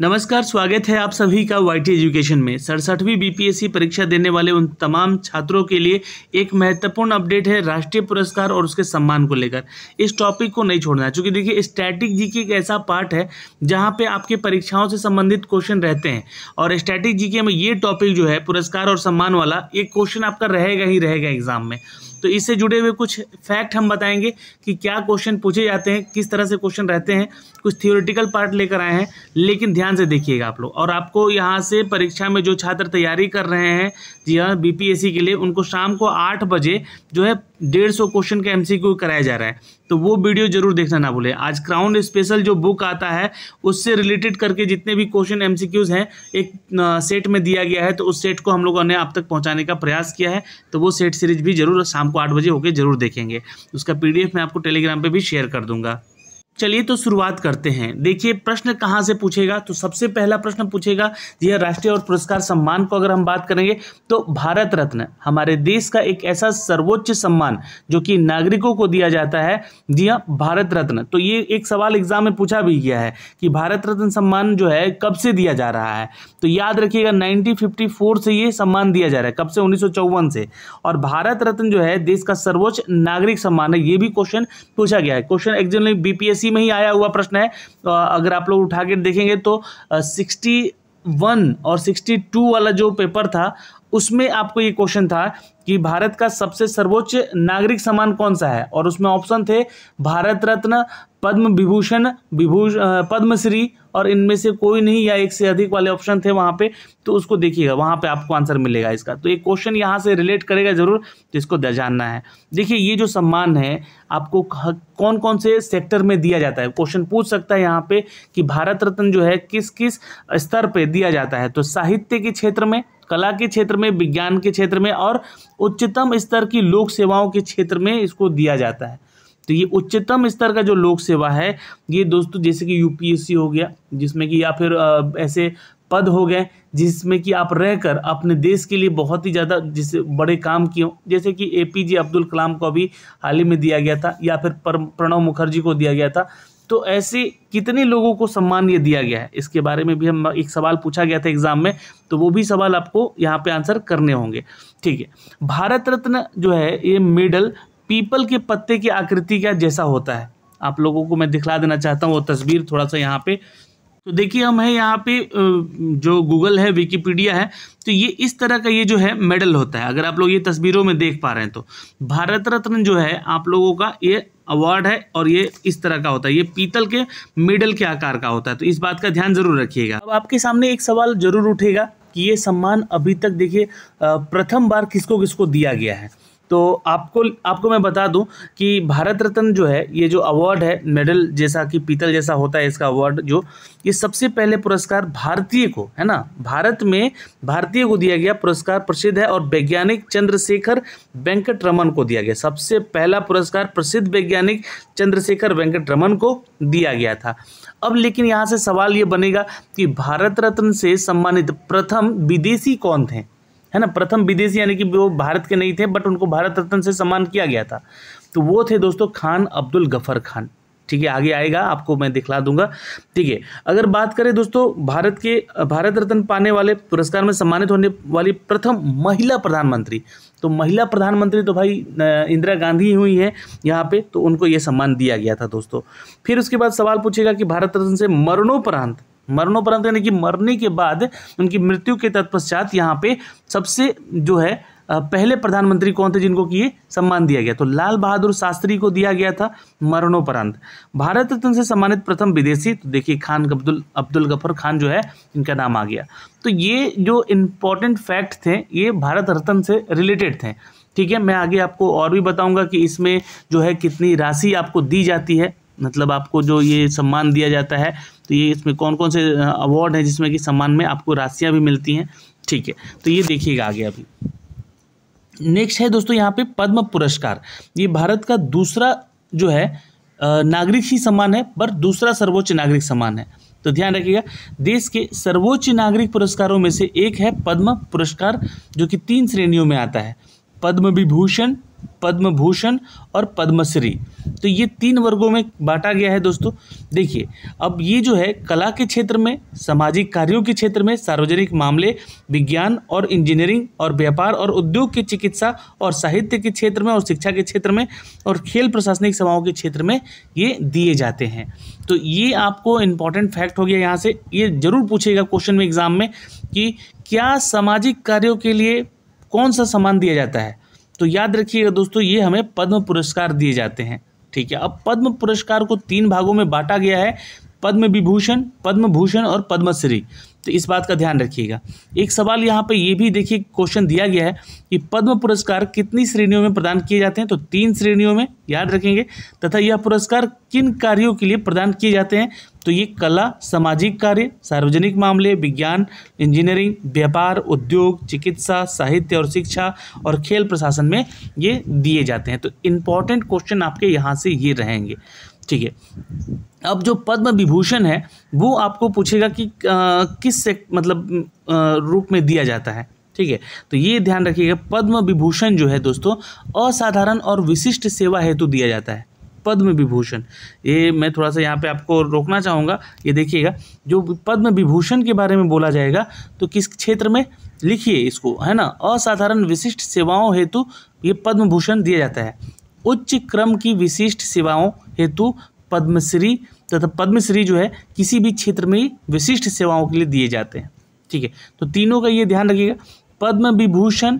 नमस्कार स्वागत है आप सभी का वाईटी एजुकेशन में सड़सठवीं बीपीएससी परीक्षा देने वाले उन तमाम छात्रों के लिए एक महत्वपूर्ण अपडेट है राष्ट्रीय पुरस्कार और उसके सम्मान को लेकर इस टॉपिक को नहीं छोड़ना चूँकि देखिए स्टैटिक की एक ऐसा पार्ट है जहाँ पे आपके परीक्षाओं से संबंधित क्वेश्चन रहते हैं और स्टैटिक जी में ये टॉपिक जो है पुरस्कार और सम्मान वाला एक क्वेश्चन आपका रहेगा ही रहेगा एग्जाम में तो इससे जुड़े हुए कुछ फैक्ट हम बताएंगे कि क्या क्वेश्चन पूछे जाते हैं किस तरह से क्वेश्चन रहते हैं कुछ थियोरिटिकल पार्ट लेकर आए हैं लेकिन ध्यान से देखिएगा आप लोग और आपको यहाँ से परीक्षा में जो छात्र तैयारी कर रहे हैं जी हाँ बी के लिए उनको शाम को आठ बजे जो है डेढ़ सौ क्वेश्चन का एम कराया जा रहा है तो वो वीडियो जरूर देखना ना भूलें आज क्राउन स्पेशल जो बुक आता है उससे रिलेटेड करके जितने भी क्वेश्चन एम हैं एक सेट में दिया गया है तो उस सेट को हम लोगों ने आप तक पहुँचाने का प्रयास किया है तो वो सेट सीरीज भी जरूर शाम को आठ बजे होकर जरूर देखेंगे उसका पी मैं आपको टेलीग्राम पर भी शेयर कर दूँगा चलिए तो शुरुआत करते हैं देखिए प्रश्न कहाँ से पूछेगा तो सबसे पहला प्रश्न पूछेगा यह राष्ट्रीय और पुरस्कार सम्मान को अगर हम बात करेंगे तो भारत रत्न हमारे देश का एक ऐसा सर्वोच्च सम्मान जो कि नागरिकों को दिया जाता है जी हाँ भारत रत्न तो ये एक सवाल एग्जाम में पूछा भी गया है कि भारत रत्न सम्मान जो है कब से दिया जा रहा है तो याद रखिएगा नाइनटीन से ये सम्मान दिया जा रहा है कब से उन्नीस से और भारत रत्न जो है देश का सर्वोच्च नागरिक सम्मान है ये भी क्वेश्चन पूछा गया है क्वेश्चन एक्चुअली बीपीएससी इसी में ही आया हुआ प्रश्न है तो अगर आप लोग उठा के देखेंगे तो सिक्सटी वन और सिक्सटी टू वाला जो पेपर था उसमें आपको ये क्वेश्चन था कि भारत का सबसे सर्वोच्च नागरिक सम्मान कौन सा है और उसमें ऑप्शन थे भारत रत्न पद्म विभूषण विभूष पद्मश्री और इनमें से कोई नहीं या एक से अधिक वाले ऑप्शन थे वहाँ पे तो उसको देखिएगा वहाँ पे आपको आंसर मिलेगा इसका तो ये क्वेश्चन यहाँ से रिलेट करेगा जरूर तो इसको जानना है देखिए ये जो सम्मान है आपको कौन कौन से सेक्टर में दिया जाता है क्वेश्चन पूछ सकता है यहाँ पे कि भारत रत्न जो है किस किस स्तर पर दिया जाता है तो साहित्य के क्षेत्र में कला के क्षेत्र में विज्ञान के क्षेत्र में और उच्चतम स्तर की लोक सेवाओं के क्षेत्र में इसको दिया जाता है तो ये उच्चतम स्तर का जो लोक सेवा है ये दोस्तों जैसे कि यूपीएससी हो गया जिसमें कि या फिर ऐसे पद हो गए जिसमें कि आप रहकर अपने देश के लिए बहुत ही ज़्यादा जैसे बड़े काम किए जैसे कि ए पी जे अब्दुल कलाम को अभी हाल ही में दिया गया था या फिर प्रणव मुखर्जी को दिया गया था तो ऐसे कितने लोगों को सम्मान ये दिया गया है इसके बारे में भी हम एक सवाल पूछा गया था एग्जाम में तो वो भी सवाल आपको यहाँ पे आंसर करने होंगे ठीक है भारत रत्न जो है ये मेडल पीपल के पत्ते की आकृति का जैसा होता है आप लोगों को मैं दिखला देना चाहता हूँ वो तस्वीर थोड़ा सा यहाँ पे तो देखिए हम है यहाँ पे जो गूगल है विकीपीडिया है तो ये इस तरह का ये जो है मेडल होता है अगर आप लोग ये तस्वीरों में देख पा रहे हैं तो भारत रत्न जो है आप लोगों का ये अवार्ड है और ये इस तरह का होता है ये पीतल के मेडल के आकार का होता है तो इस बात का ध्यान जरूर रखिएगा अब आपके सामने एक सवाल जरूर उठेगा कि ये सम्मान अभी तक देखिए प्रथम बार किसको किसको दिया गया है तो आपको आपको मैं बता दूं कि भारत रत्न जो है ये जो अवार्ड है मेडल जैसा कि पीतल जैसा होता है इसका अवार्ड जो ये सबसे पहले पुरस्कार भारतीय को है ना भारत में भारतीय को दिया गया पुरस्कार प्रसिद्ध है और वैज्ञानिक चंद्रशेखर वेंकट रमन को दिया गया सबसे पहला पुरस्कार प्रसिद्ध वैज्ञानिक चंद्रशेखर वेंकट रमन को दिया गया था अब लेकिन यहाँ से सवाल ये बनेगा कि भारत रत्न से सम्मानित प्रथम विदेशी कौन थे है ना प्रथम विदेशी यानी कि वो भारत के नहीं थे बट उनको भारत रत्न से सम्मान किया गया था तो वो थे दोस्तों खान अब्दुल गफर खान ठीक है आगे आएगा आपको मैं दिखला दूंगा ठीक है अगर बात करें दोस्तों भारत के भारत रत्न पाने वाले पुरस्कार में सम्मानित होने वाली प्रथम महिला प्रधानमंत्री तो महिला प्रधानमंत्री तो भाई इंदिरा गांधी हुई है यहाँ पे तो उनको ये सम्मान दिया गया था दोस्तों फिर उसके बाद सवाल पूछेगा कि भारत रत्न से मरणोपरांत मरणोपरांत यानी कि मरने के बाद उनकी मृत्यु के तत्पश्चात यहाँ पे सबसे जो है पहले प्रधानमंत्री कौन थे जिनको कि ये सम्मान दिया गया तो लाल बहादुर शास्त्री को दिया गया था मरणोपरांत भारत रत्न से सम्मानित प्रथम विदेशी तो देखिए खान अब्दुल अब्दुल गफर खान जो है इनका नाम आ गया तो ये जो इम्पोर्टेंट फैक्ट थे ये भारत रत्न से रिलेटेड थे ठीक है मैं आगे आपको और भी बताऊंगा कि इसमें जो है कितनी राशि आपको दी जाती है मतलब आपको जो ये सम्मान दिया जाता है तो ये इसमें कौन कौन से अवार्ड हैं जिसमें कि सम्मान में आपको राशियाँ भी मिलती हैं ठीक है तो ये देखिएगा आगे अभी नेक्स्ट है दोस्तों यहाँ पे पद्म पुरस्कार ये भारत का दूसरा जो है नागरिक ही सम्मान है पर दूसरा सर्वोच्च नागरिक सम्मान है तो ध्यान रखिएगा देश के सर्वोच्च नागरिक पुरस्कारों में से एक है पद्म पुरस्कार जो कि तीन श्रेणियों में आता है पद्म विभूषण पद्म भूषण और पद्मश्री तो ये तीन वर्गों में बांटा गया है दोस्तों देखिए अब ये जो है कला के क्षेत्र में सामाजिक कार्यों के क्षेत्र में सार्वजनिक मामले विज्ञान और इंजीनियरिंग और व्यापार और उद्योग की चिकित्सा और साहित्य के क्षेत्र में और शिक्षा के क्षेत्र में और खेल प्रशासनिक सेवाओं के क्षेत्र में ये दिए जाते हैं तो ये आपको इम्पॉर्टेंट फैक्ट हो गया यहाँ से ये जरूर पूछेगा क्वेश्चन में एग्जाम में कि क्या सामाजिक कार्यों के लिए कौन सा सामान दिया जाता है तो याद रखिएगा दोस्तों ये हमें पद्म पुरस्कार दिए जाते हैं ठीक है अब पद्म पुरस्कार को तीन भागों में बांटा गया है पद्म विभूषण पद्म भूषण और पद्मश्री तो इस बात का ध्यान रखिएगा एक सवाल यहाँ पर ये भी देखिए क्वेश्चन दिया गया है कि पद्म पुरस्कार कितनी श्रेणियों में प्रदान किए जाते हैं तो तीन श्रेणियों में याद रखेंगे तथा यह पुरस्कार किन कार्यों के लिए प्रदान किए जाते हैं तो ये कला सामाजिक कार्य सार्वजनिक मामले विज्ञान इंजीनियरिंग व्यापार उद्योग चिकित्सा साहित्य और शिक्षा और खेल प्रशासन में ये दिए जाते हैं तो इम्पॉर्टेंट क्वेश्चन आपके यहाँ से ये रहेंगे ठीक है अब जो पद्म विभूषण है वो आपको पूछेगा कि आ, किस से मतलब आ, रूप में दिया जाता है ठीक है तो ये ध्यान रखिएगा पद्म विभूषण जो है दोस्तों असाधारण और विशिष्ट सेवा हेतु दिया जाता है पद्म विभूषण ये मैं थोड़ा सा यहाँ पे आपको रोकना चाहूँगा ये देखिएगा जो पद्म विभूषण के बारे में बोला जाएगा तो किस क्षेत्र में लिखिए इसको है ना असाधारण विशिष्ट सेवाओं हेतु ये पद्म भूषण दिया जाता है उच्च क्रम की विशिष्ट सेवाओं हेतु पद्मश्री तथा पद्मश्री जो है किसी भी क्षेत्र में विशिष्ट सेवाओं के लिए दिए जाते हैं ठीक है तो तीनों का ये ध्यान रखिएगा पद्म विभूषण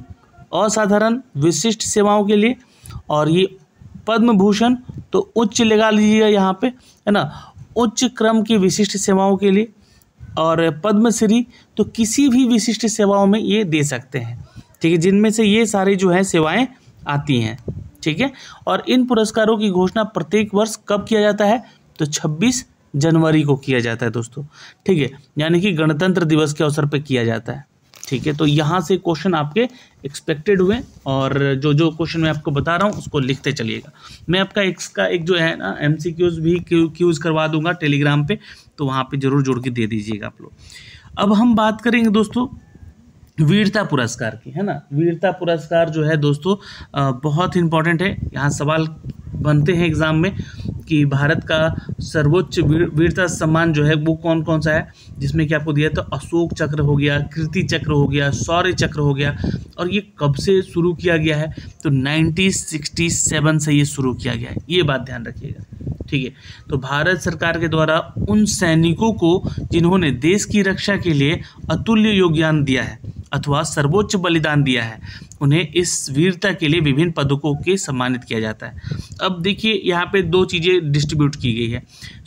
असाधारण विशिष्ट सेवाओं के लिए और ये पद्म भूषण तो उच्च लगा लीजिएगा यहाँ पे है ना उच्च क्रम की विशिष्ट सेवाओं के लिए और पद्मश्री तो किसी भी विशिष्ट सेवाओं में ये दे सकते हैं ठीक है जिनमें से ये सारी जो हैं सेवाएं आती हैं ठीक है और इन पुरस्कारों की घोषणा प्रत्येक वर्ष कब किया जाता है तो 26 जनवरी को किया जाता है दोस्तों ठीक है यानी कि गणतंत्र दिवस के अवसर पर किया जाता है ठीक है तो यहाँ से क्वेश्चन आपके एक्सपेक्टेड हुए और जो जो क्वेश्चन मैं आपको बता रहा हूँ उसको लिखते चलिएगा मैं आपका एक्स का एक जो है ना एम सी क्यूज़ भी क्यूज़ करवा दूंगा टेलीग्राम पे तो वहाँ पे ज़रूर जोड़ के दे दीजिएगा आप लोग अब हम बात करेंगे दोस्तों वीरता पुरस्कार की है ना वीरता पुरस्कार जो है दोस्तों बहुत इंपॉर्टेंट है यहाँ सवाल बनते हैं एग्ज़ाम में कि भारत का सर्वोच्च वीरता सम्मान जो है वो कौन कौन सा है जिसमें कि आपको दिया तो अशोक चक्र हो गया कीर्ति चक्र हो गया शौर्य चक्र हो गया और ये कब से शुरू किया गया है तो 1967 से ये शुरू किया गया है ये बात ध्यान रखिएगा ठीक है तो भारत सरकार के द्वारा उन सैनिकों को जिन्होंने देश की रक्षा के लिए अतुल्य योगदान दिया है अथवा सर्वोच्च बलिदान दिया है उन्हें इस वीरता के लिए विभिन्न पदकों के सम्मानित किया जाता है अब देखिए यहाँ पे दो चीज़ें डिस्ट्रीब्यूट की गई है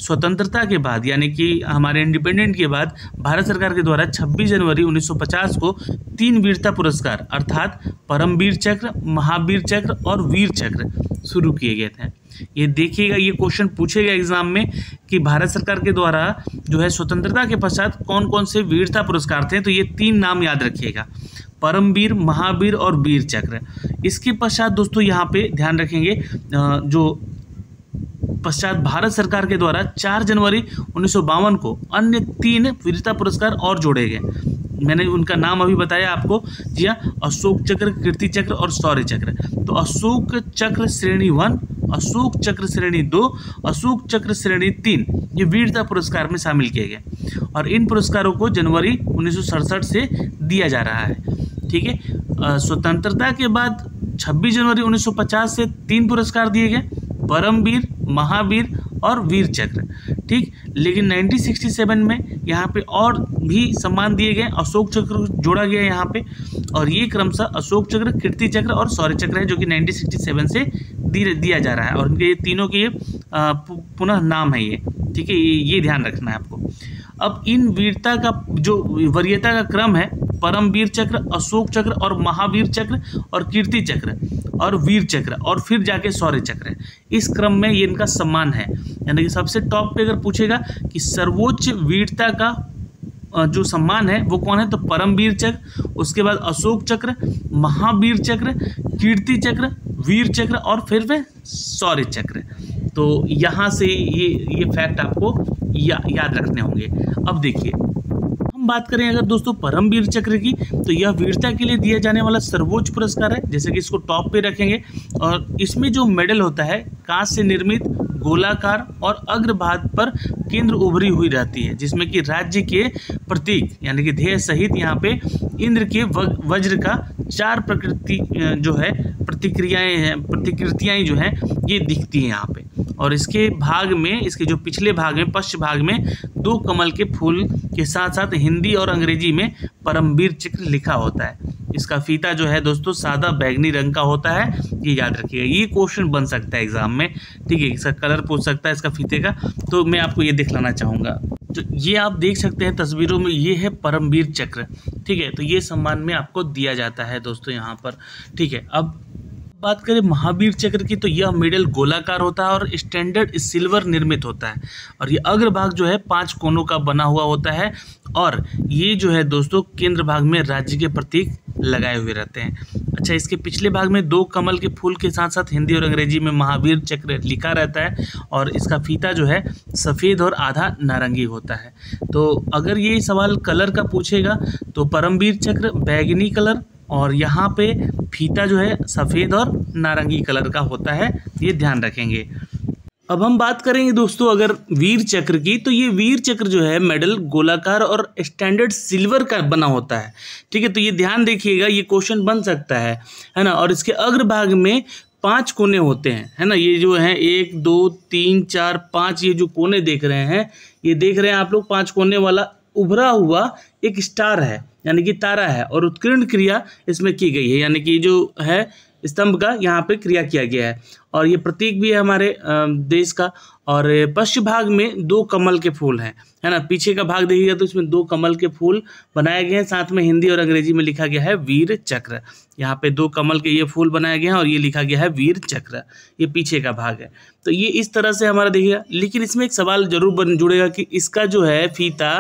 स्वतंत्रता के बाद यानी कि हमारे इंडिपेंडेंट के बाद भारत सरकार के द्वारा 26 जनवरी 1950 को तीन वीरता पुरस्कार अर्थात परमवीर चक्र महावीर चक्र और वीर चक्र शुरू किए गए थे ये देखिएगा ये क्वेश्चन पूछेगा एग्जाम में कि भारत सरकार के द्वारा जो है स्वतंत्रता के पश्चात कौन कौन से वीरता पुरस्कार थे तो ये तीन नाम याद रखिएगा परमवीर महावीर और वीर चक्र इसके पश्चात दोस्तों यहाँ पे ध्यान रखेंगे जो पश्चात भारत सरकार के द्वारा 4 जनवरी उन्नीस को अन्य तीन वीरता पुरस्कार और जोड़े गए मैंने उनका नाम अभी बताया आपको जी हाँ अशोक चक्र कीर्ति चक्र और शौर्य चक्र तो अशोक चक्र श्रेणी वन अशोक चक्र श्रेणी दो अशोक चक्र श्रेणी तीन ये वीरता पुरस्कार में शामिल किए गए और इन पुरस्कारों को जनवरी उन्नीस से दिया जा रहा है ठीक है स्वतंत्रता के बाद 26 जनवरी 1950 से तीन पुरस्कार दिए गए परमवीर महावीर और वीर चक्र ठीक लेकिन 1967 में यहाँ पे और भी सम्मान दिए गए अशोक चक्र जोड़ा गया यहाँ पे और ये क्रमशः अशोक चक्र कीर्ति चक्र और सौर्य चक्र है जो कि 1967 से दिया जा रहा है और इनके ये तीनों के ये पुनः नाम है ये ठीक है ये ध्यान रखना है आपको अब इन वीरता का जो वरीयता का क्रम है परमवीर चक्र अशोक चक्र और महावीर चक्र और कीर्ति चक्र और वीर चक्र और फिर जाके शौर्य चक्र इस क्रम में ये इनका सम्मान है यानी कि सबसे टॉप पे अगर पूछेगा कि सर्वोच्च वीरता का जो सम्मान है वो कौन है तो परमवीर चक्र उसके बाद अशोक चक्र महावीर चक्र कीर्ति चक्र वीर चक्र और फिर वे शौर्य चक्र तो यहाँ से ये ये फैक्ट आपको या, याद रखने होंगे अब देखिए बात करें अगर दोस्तों परमवीर चक्र की तो यह वीरता के लिए दिया जाने वाला सर्वोच्च पुरस्कार है जैसे कि इसको टॉप पे रखेंगे और इसमें जो मेडल होता है कांच से निर्मित गोलाकार और अग्रभाग पर केंद्र उभरी हुई रहती है जिसमें कि राज्य के प्रतीक यानी कि ध्येय सहित यहाँ पे इंद्र के वज्र का चार प्रकृति जो है प्रतिक्रियाएं हैं प्रतिकृतियाँ जो हैं ये दिखती हैं यहाँ पे और इसके भाग में इसके जो पिछले भाग में पश्च भाग में दो कमल के फूल के साथ साथ हिंदी और अंग्रेजी में परमवीर चक्र लिखा होता है इसका फीता जो है दोस्तों सादा बैगनी रंग का होता है ये याद रखिएगा ये क्वेश्चन बन सकता है एग्जाम में ठीक है इसका कलर पूछ सकता है इसका फीते का तो मैं आपको ये दिखलाना चाहूँगा तो ये आप देख सकते हैं तस्वीरों में ये है परमवीर चक्र ठीक है तो ये सम्मान में आपको दिया जाता है दोस्तों यहाँ पर ठीक है अब बात करें महावीर चक्र की तो यह मेडल गोलाकार होता है और स्टैंडर्ड सिल्वर निर्मित होता है और ये अग्र भाग जो है पांच कोनों का बना हुआ होता है और ये जो है दोस्तों केंद्र भाग में राज्य के प्रतीक लगाए हुए रहते हैं अच्छा इसके पिछले भाग में दो कमल के फूल के साथ साथ हिंदी और अंग्रेजी में महावीर चक्र लिखा रहता है और इसका फीता जो है सफ़ेद और आधा नारंगी होता है तो अगर ये सवाल कलर का पूछेगा तो परमवीर चक्र बैगनी कलर और यहाँ पे फीता जो है सफ़ेद और नारंगी कलर का होता है ये ध्यान रखेंगे अब हम बात करेंगे दोस्तों अगर वीर चक्र की तो ये वीर चक्र जो है मेडल गोलाकार और स्टैंडर्ड सिल्वर का बना होता है ठीक है तो ये ध्यान देखिएगा ये क्वेश्चन बन सकता है है ना और इसके अग्रभाग में पांच कोने होते हैं है ना ये जो है एक दो तीन चार पाँच ये जो कोने देख रहे हैं ये देख रहे हैं आप लोग पाँच कोने वाला उभरा हुआ एक स्टार है यानी कि तारा है और उत्कीर्ण क्रिया इसमें की गई है यानी कि जो है स्तंभ का यहाँ पे क्रिया किया गया है और ये प्रतीक भी है हमारे देश का और पश्चिम भाग में दो कमल के फूल हैं है ना पीछे का भाग देखिएगा तो इसमें दो कमल के फूल बनाए गए हैं साथ में हिंदी और अंग्रेजी में लिखा गया है वीर चक्र यहाँ पे दो कमल के ये फूल बनाए गए हैं और ये लिखा गया है वीर चक्र ये पीछे का भाग है तो ये इस तरह से हमारा देखिएगा लेकिन इसमें एक सवाल जरूर बन जुड़ेगा कि इसका जो है फीता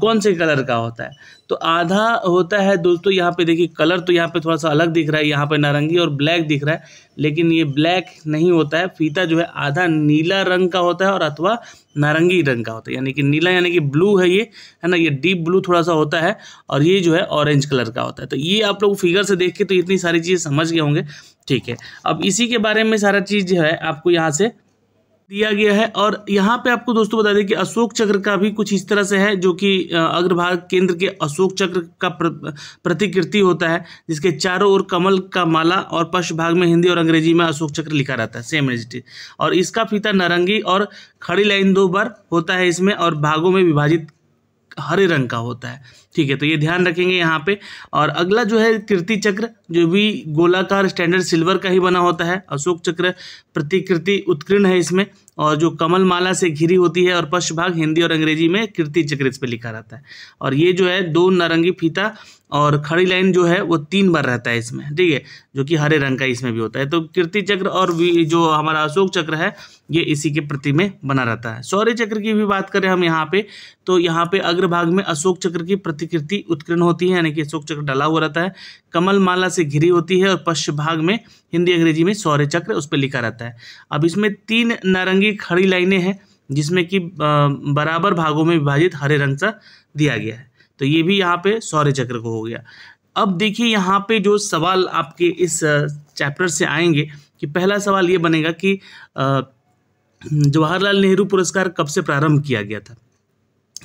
कौन से कलर का होता है तो आधा होता है दोस्तों यहाँ पे देखिए कलर तो यहाँ पे थोड़ा सा अलग दिख रहा है यहाँ पे नारंगी और ब्लैक दिख रहा है लेकिन ये ब्लैक नहीं होता है फीता जो है आधा नीला रंग का होता है और अथवा नारंगी रंग का होता है यानी कि नीला यानी कि ब्लू है ये है ना ये डीप ब्लू थोड़ा सा होता है और ये जो है ऑरेंज कलर का होता है तो ये आप लोग फिगर से देख के तो इतनी सारी चीज़ें समझ गए होंगे ठीक है अब इसी के बारे में सारा चीज़ जो है आपको यहाँ से दिया गया है और यहाँ पे आपको दोस्तों बता दें कि अशोक चक्र का भी कुछ इस तरह से है जो कि अग्रभाग केंद्र के अशोक चक्र का प्रतिकृति होता है जिसके चारों ओर कमल का माला और पश्च भाग में हिंदी और अंग्रेजी में अशोक चक्र लिखा रहता है सेम रजिस्ट्री और इसका फीता नारंगी और खड़ी लाइन दो बार होता है इसमें और भागों में विभाजित हरे रंग का होता है ठीक है तो ये ध्यान रखेंगे यहाँ पे और अगला जो है कृति चक्र जो भी गोलाकार स्टैंडर्ड सिल्वर का ही बना होता है अशोक चक्र प्रतिकृति उत्कीर्ण है इसमें और जो कमल माला से घिरी होती है और पश्च भाग हिंदी और अंग्रेजी में कृति चक्र इस पर लिखा रहता है और ये जो है दो नारंगी फीता और खड़ी लाइन जो है वो तीन बार रहता है इसमें ठीक है जो कि हरे रंग का इसमें भी होता है तो कीर्ति चक्र और जो हमारा अशोक चक्र है ये इसी के प्रति में बना रहता है सौर्य चक्र की भी बात करें हम यहाँ पे तो यहाँ पे अग्रभाग में अशोक चक्र की प्रतिकृति उत्कीर्ण होती है यानी कि अशोक चक्र डला हुआ रहता है कमल माला से घिरी होती है और पश्चिम भाग में हिंदी अंग्रेजी में सौर्य चक्र उस पर लिखा रहता है अब इसमें तीन नारंगी खड़ी लाइने हैं जिसमें कि बराबर भागों में विभाजित हरे रंग सा दिया गया है तो ये भी यहाँ पे सौर्य चक्र को हो गया अब देखिए यहाँ पे जो सवाल आपके इस चैप्टर से आएंगे कि पहला सवाल ये बनेगा कि जवाहरलाल नेहरू पुरस्कार कब से प्रारंभ किया गया था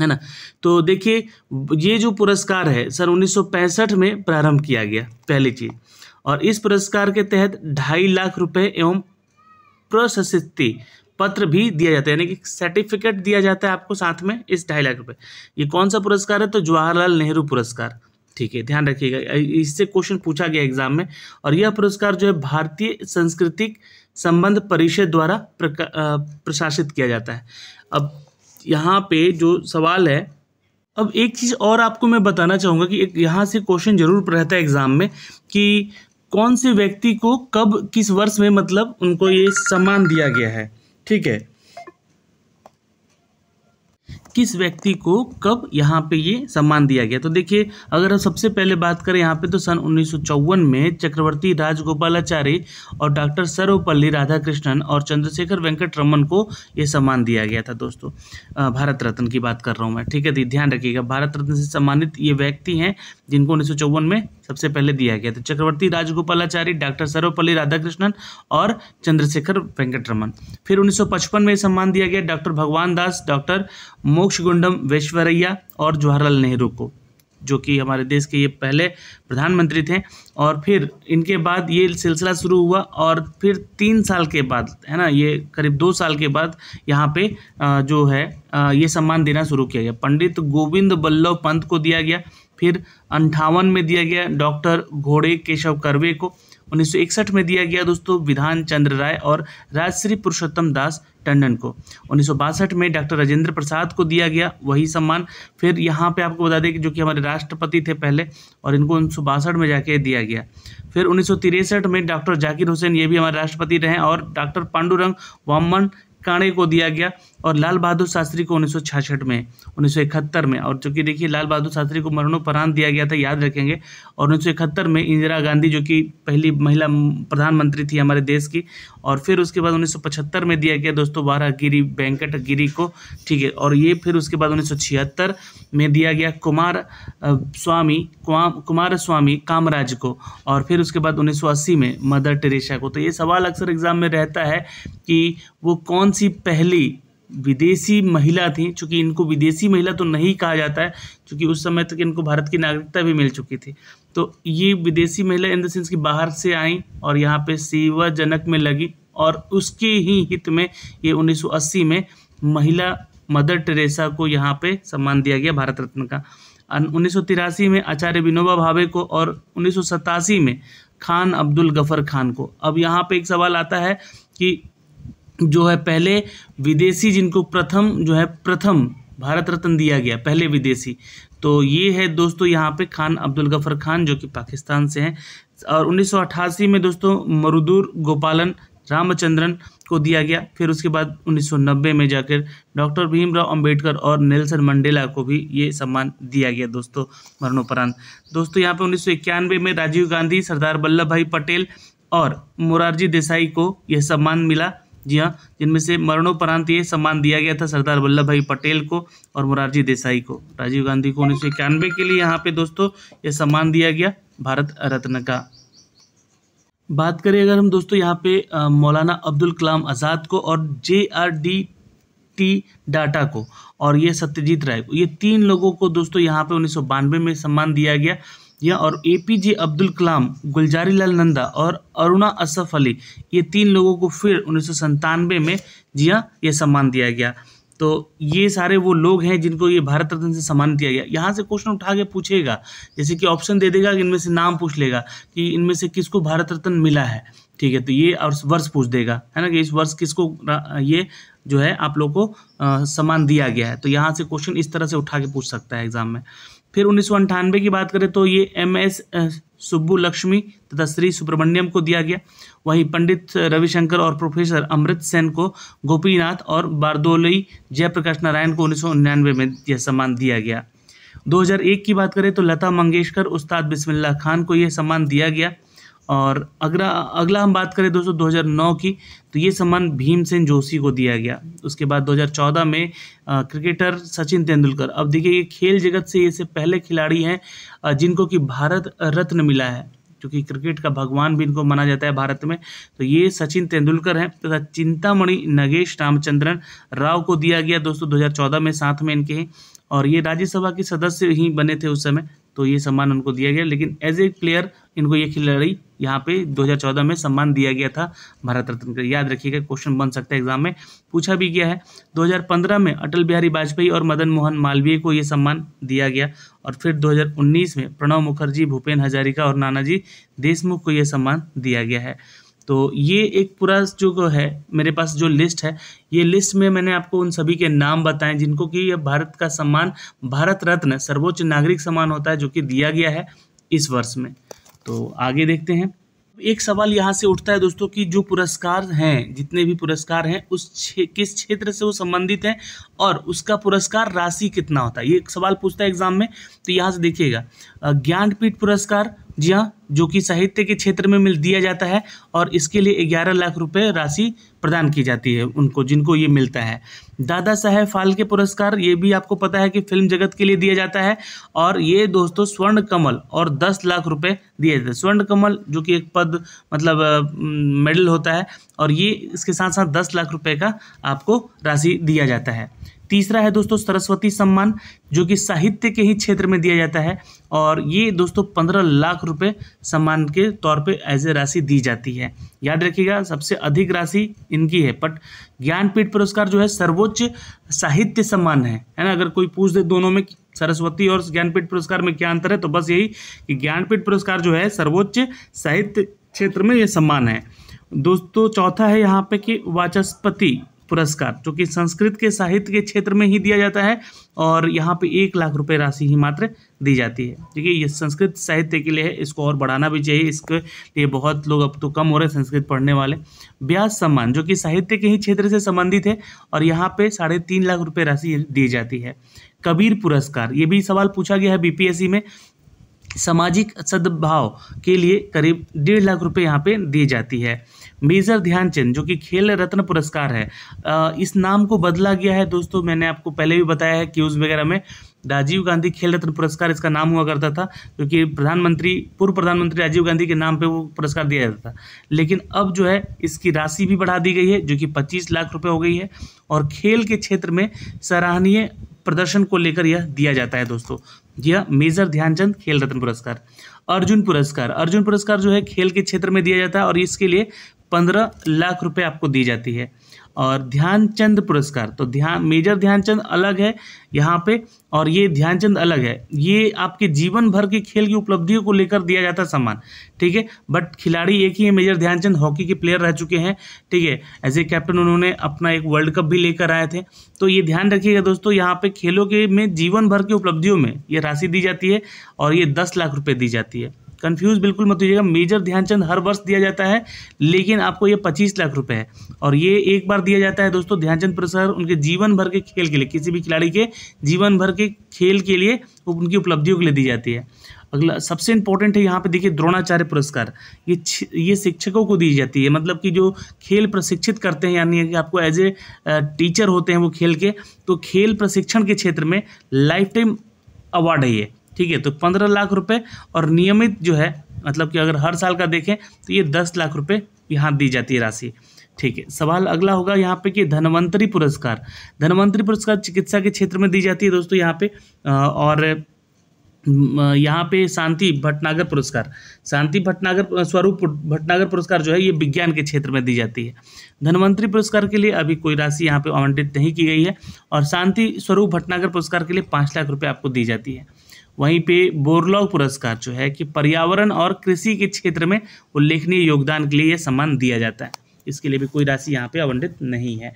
है ना तो देखिए ये जो पुरस्कार है सर 1965 में प्रारंभ किया गया पहली चीज और इस पुरस्कार के तहत ढाई लाख रुपए एवं प्रशस्ति पत्र भी दिया जाता है यानी कि सर्टिफिकेट दिया जाता है आपको साथ में इस ढाई लाख रुपये ये कौन सा पुरस्कार है तो जवाहरलाल नेहरू पुरस्कार ठीक है ध्यान रखिएगा इससे क्वेश्चन पूछा गया एग्जाम में और यह पुरस्कार जो है भारतीय सांस्कृतिक संबंध परिषद द्वारा प्रशासित किया जाता है अब यहाँ पे जो सवाल है अब एक चीज़ और आपको मैं बताना चाहूँगा कि एक यहाँ से क्वेश्चन जरूर रहता है एग्ज़ाम में कि कौन से व्यक्ति को कब किस वर्ष में मतलब उनको ये सम्मान दिया गया है ठीक है किस व्यक्ति को कब यहाँ पे ये सम्मान दिया गया तो देखिए अगर हम सबसे पहले बात करें यहाँ पे तो सन उन्नीस में चक्रवर्ती राजगोपालाचार्य और डॉक्टर सर्वपल्ली राधाकृष्णन और चंद्रशेखर वेंकट रमन को ये सम्मान दिया गया था दोस्तों भारत रत्न की बात कर रहा हूँ मैं ठीक है तो ध्यान रखिएगा भारत रत्न से सम्मानित ये व्यक्ति हैं जिनको उन्नीस में सबसे पहले दिया गया तो चक्रवर्ती राजगोपालाचारी डॉक्टर सर्वपल्ली राधाकृष्णन और चंद्रशेखर वेंकटरमन फिर 1955 में सम्मान दिया गया डॉक्टर भगवान दास डॉक्टर मोक्ष गुंडम वैश्वरैया और जवाहरलाल नेहरू को जो कि हमारे देश के ये पहले प्रधानमंत्री थे और फिर इनके बाद ये सिलसिला शुरू हुआ और फिर तीन साल के बाद है ना ये करीब दो साल के बाद यहाँ पे जो है ये सम्मान देना शुरू किया गया पंडित गोविंद बल्लभ पंत को दिया गया फिर अंठावन में दिया गया डॉक्टर घोड़े केशव करवे को 1961 में दिया गया दोस्तों विधान चंद्र राय और राजश्री पुरुषोत्तम दास टंडन को उन्नीस में डॉक्टर राजेंद्र प्रसाद को दिया गया वही सम्मान फिर यहाँ पे आपको बता दें कि जो कि हमारे राष्ट्रपति थे पहले और इनको उन्नीस में जाके दिया गया फिर उन्नीस में डॉक्टर जाकिर हुसैन ये भी हमारे राष्ट्रपति रहे और डॉक्टर पांडुरंग वामन काणे को दिया गया और लाल बहादुर शास्त्री को उन्नीस में उन्नीस में और जो कि देखिए लाल बहादुर शास्त्री को मरणोपरांत दिया गया था याद रखेंगे और उन्नीस में इंदिरा गांधी जो कि पहली महिला प्रधानमंत्री थी हमारे देश की और फिर उसके बाद उन्नीस में दिया गया दोस्तों बारह गिरी वेंकट गिरी को ठीक है और ये फिर उसके बाद उन्नीस में दिया गया कुमार स्वामी कुमार स्वामी कामराज को और फिर उसके बाद उन्नीस में मदर टेरेसा को तो ये सवाल अक्सर एग्ज़ाम में रहता है कि वो कौन सी पहली विदेशी महिला थी चूँकि इनको विदेशी महिला तो नहीं कहा जाता है क्योंकि उस समय तक इनको भारत की नागरिकता भी मिल चुकी थी तो ये विदेशी महिला इन द सेंस कि बाहर से आई और यहाँ पे सेवा जनक में लगी और उसके ही हित में ये 1980 में महिला मदर टेरेसा को यहाँ पे सम्मान दिया गया भारत रत्न का उन्नीस में आचार्य विनोबा भावे को और उन्नीस में खान अब्दुल गफ़र खान को अब यहाँ पे एक सवाल आता है कि जो है पहले विदेशी जिनको प्रथम जो है प्रथम भारत रत्न दिया गया पहले विदेशी तो ये है दोस्तों यहाँ पे खान अब्दुल गफर खान जो कि पाकिस्तान से हैं और 1988 में दोस्तों मरुदूर गोपालन रामचंद्रन को दिया गया फिर उसके बाद 1990 में जाकर डॉक्टर भीमराव अंबेडकर और नेल्सन मंडेला को भी ये सम्मान दिया गया दोस्तों मरणोपरांत दोस्तों यहाँ पे उन्नीस में राजीव गांधी सरदार वल्लभ भाई पटेल और मोरारजी देसाई को यह सम्मान मिला जी हाँ जिनमें से मरणोपरांत ये सम्मान दिया गया था सरदार वल्लभ भाई पटेल को और मुरारजी देसाई को राजीव गांधी को उन्नीस सौ इक्यानवे के लिए यहाँ पे दोस्तों ये सम्मान दिया गया भारत रत्न का बात करें अगर हम दोस्तों यहाँ पे मौलाना अब्दुल कलाम आज़ाद को और J R D T Tata को और ये सत्यजीत राय को ये तीन लोगों को दोस्तों यहाँ पे उन्नीस में सम्मान दिया गया या और A P J Abdul Kalam Gulzari Lal Nanda और अरुणा असफ अली ये तीन लोगों को फिर उन्नीस में जी हाँ ये सम्मान दिया गया तो ये सारे वो लोग हैं जिनको ये भारत रत्न से सम्मान दिया गया यहाँ से क्वेश्चन उठा के पूछेगा जैसे कि ऑप्शन दे देगा कि इनमें से नाम पूछ लेगा कि इनमें से किसको भारत रत्न मिला है ठीक है तो ये और वर्ष पूछ देगा है ना कि इस वर्ष किसको ये जो है आप लोग को सम्मान दिया गया है तो यहाँ से क्वेश्चन इस तरह से उठा के पूछ सकता है एग्जाम में फिर उन्नीस की बात करें तो ये एम एस सुब्बू लक्ष्मी तथा श्री सुब्रमण्यम को दिया गया वहीं पंडित रविशंकर और प्रोफेसर अमृत सेन को गोपीनाथ और बारदोलई जयप्रकाश नारायण को उन्नीस में यह सम्मान दिया गया 2001 की बात करें तो लता मंगेशकर उस्ताद बिस्मिल्लाह खान को यह सम्मान दिया गया और अगला अगला हम बात करें दोस्तों 2009 की तो ये सम्मान भीमसेन जोशी को दिया गया उसके बाद 2014 में आ, क्रिकेटर सचिन तेंदुलकर अब देखिए ये खेल जगत से ये पहले खिलाड़ी हैं जिनको कि भारत रत्न मिला है क्योंकि क्रिकेट का भगवान भी इनको माना जाता है भारत में तो ये सचिन तेंदुलकर हैं तथा तो चिंतामणि नगेश रामचंद्रन राव को दिया गया दोस्तों 2014 में साथ में इनके और ये राज्यसभा के सदस्य ही बने थे उस समय तो ये सम्मान उनको दिया गया लेकिन एज ए प्लेयर इनको ये खिलाड़ी यहाँ पे 2014 में सम्मान दिया गया था भारत रत्न का याद रखिएगा क्वेश्चन बन सकता है एग्जाम में पूछा भी गया है 2015 में अटल बिहारी वाजपेयी और मदन मोहन मालवीय को ये सम्मान दिया गया और फिर 2019 में प्रणव मुखर्जी भूपेन हजारिका और नानाजी देशमुख को ये सम्मान दिया गया है तो ये एक पूरा जो है मेरे पास जो लिस्ट है ये लिस्ट में मैंने आपको उन सभी के नाम बताएं जिनको कि यह भारत का सम्मान भारत रत्न सर्वोच्च नागरिक सम्मान होता है जो कि दिया गया है इस वर्ष में तो आगे देखते हैं एक सवाल यहाँ से उठता है दोस्तों कि जो पुरस्कार हैं जितने भी पुरस्कार हैं उस छे, किस क्षेत्र से वो संबंधित हैं और उसका पुरस्कार राशि कितना होता है ये सवाल पूछता है एग्जाम में तो यहाँ से देखिएगा ज्ञानपीठ पुरस्कार जी हाँ जो कि साहित्य के क्षेत्र में मिल दिया जाता है और इसके लिए ग्यारह लाख रुपए राशि प्रदान की जाती है उनको जिनको ये मिलता है दादा साहेब फाल्के पुरस्कार ये भी आपको पता है कि फिल्म जगत के लिए दिया जाता है और ये दोस्तों स्वर्ण कमल और दस लाख रुपए दिए जाते हैं स्वर्ण कमल जो कि एक पद मतलब मेडल होता है और ये इसके साथ साथ दस लाख रुपये का आपको राशि दिया जाता है तीसरा है दोस्तों सरस्वती सम्मान जो कि साहित्य के ही क्षेत्र में दिया जाता है और ये दोस्तों पंद्रह लाख रुपए सम्मान के तौर पे एज ए राशि दी जाती है याद रखिएगा सबसे अधिक राशि इनकी है बट ज्ञानपीठ पुरस्कार जो है सर्वोच्च साहित्य सम्मान है है ना अगर कोई पूछ दे दोनों में सरस्वती और ज्ञानपीठ पुरस्कार में क्या अंतर है तो बस यही कि ज्ञानपीठ पुरस्कार जो है सर्वोच्च साहित्य क्षेत्र में ये सम्मान है दोस्तों चौथा है यहाँ पे कि वाचस्पति पुरस्कार जो कि संस्कृत के साहित्य के क्षेत्र में ही दिया जाता है और यहाँ पे एक लाख रुपए राशि ही मात्र दी जाती है ठीक है ये संस्कृत साहित्य के लिए है इसको और बढ़ाना भी चाहिए इसके लिए बहुत लोग अब तो कम हो रहे हैं संस्कृत पढ़ने वाले ब्यास सम्मान जो कि साहित्य के ही क्षेत्र से संबंधित है और यहाँ पे साढ़े तीन लाख रुपये राशि दी जाती है कबीर पुरस्कार ये भी सवाल पूछा गया है बी में सामाजिक सद्भाव के लिए करीब डेढ़ लाख रुपये यहाँ पर दी जाती है मेजर ध्यानचंद जो कि खेल रत्न पुरस्कार है इस नाम को बदला गया है दोस्तों मैंने आपको पहले भी बताया है क्यूज़ वगैरह में राजीव गांधी खेल रत्न पुरस्कार इसका नाम हुआ करता था क्योंकि प्रधानमंत्री पूर्व प्रधानमंत्री राजीव गांधी के नाम पे वो पुरस्कार दिया जाता था लेकिन अब जो है इसकी राशि भी बढ़ा दी गई है जो कि 25 लाख रुपए हो गई है और खेल के क्षेत्र में सराहनीय प्रदर्शन को लेकर यह दिया जाता है दोस्तों यह मेजर ध्यानचंद खेल रत्न पुरस्कार अर्जुन पुरस्कार अर्जुन पुरस्कार जो है खेल के क्षेत्र में दिया जाता है और इसके लिए पंद्रह लाख रुपए आपको दी जाती है और ध्यानचंद पुरस्कार तो ध्यान मेजर ध्यानचंद अलग है यहाँ पे और ये ध्यानचंद अलग है ये आपके जीवन भर के खेल की उपलब्धियों को लेकर दिया जाता सम्मान ठीक है बट खिलाड़ी एक ही है मेजर ध्यानचंद हॉकी के प्लेयर रह चुके हैं ठीक है एज ए कैप्टन उन्होंने अपना एक वर्ल्ड कप भी लेकर आए थे तो ये ध्यान रखिएगा दोस्तों यहाँ पे खेलों के में जीवन भर की उपलब्धियों में ये राशि दी जाती है और ये दस लाख रुपये दी जाती है कंफ्यूज बिल्कुल मत होइएगा मेजर ध्यानचंद हर वर्ष दिया जाता है लेकिन आपको ये पच्चीस लाख रुपए है और ये एक बार दिया जाता है दोस्तों ध्यानचंद पुरस्कार उनके जीवन भर के खेल के लिए किसी भी खिलाड़ी के जीवन भर के खेल के लिए उनकी उपलब्धियों के लिए दी जाती है अगला सबसे इंपॉर्टेंट है यहाँ पे देखिए द्रोणाचार्य पुरस्कार ये ये शिक्षकों को दी जाती है मतलब कि जो खेल प्रशिक्षित करते हैं यानी कि आपको एज ए टीचर होते हैं वो खेल के तो खेल प्रशिक्षण के क्षेत्र में लाइफ टाइम अवार्ड है ये ठीक है तो पंद्रह लाख रुपये और नियमित जो है मतलब कि अगर हर साल का देखें तो ये दस लाख रुपये यहाँ दी जाती है राशि ठीक है सवाल अगला होगा यहाँ पे कि धनवंतरी पुरस्कार धनवंतरी पुरस्कार चिकित्सा के क्षेत्र में दी जाती है दोस्तों यहाँ पे और यहाँ पे शांति भटनागर पुरस्कार शांति भटनागर स्वरूप भटनागर पुरस्कार जो है ये विज्ञान के क्षेत्र में दी जाती है धनवंतरी पुरस्कार के लिए अभी कोई राशि यहाँ पे आवंटित नहीं की गई है और शांति स्वरूप भटनागर पुरस्कार के लिए पाँच लाख रुपये आपको दी जाती है वहीं पे बोरलॉग पुरस्कार जो है कि पर्यावरण और कृषि के क्षेत्र में उल्लेखनीय योगदान के लिए यह सम्मान दिया जाता है इसके लिए भी कोई राशि यहाँ पे आवंटित नहीं है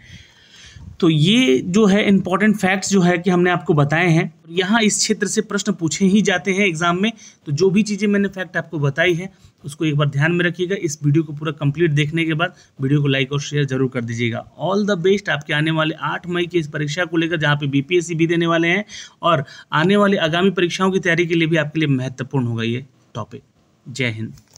तो ये जो है इम्पॉर्टेंट फैक्ट्स जो है कि हमने आपको बताए हैं यहाँ इस क्षेत्र से प्रश्न पूछे ही जाते हैं एग्जाम में तो जो भी चीज़ें मैंने फैक्ट आपको बताई है उसको एक बार ध्यान में रखिएगा इस वीडियो को पूरा कंप्लीट देखने के बाद वीडियो को लाइक और शेयर जरूर कर दीजिएगा ऑल द बेस्ट आपके आने वाले आठ मई की इस परीक्षा को लेकर जहाँ पे बीपीएससी भी देने वाले हैं और आने वाली आगामी परीक्षाओं की तैयारी के लिए भी आपके लिए महत्वपूर्ण होगा ये टॉपिक जय हिंद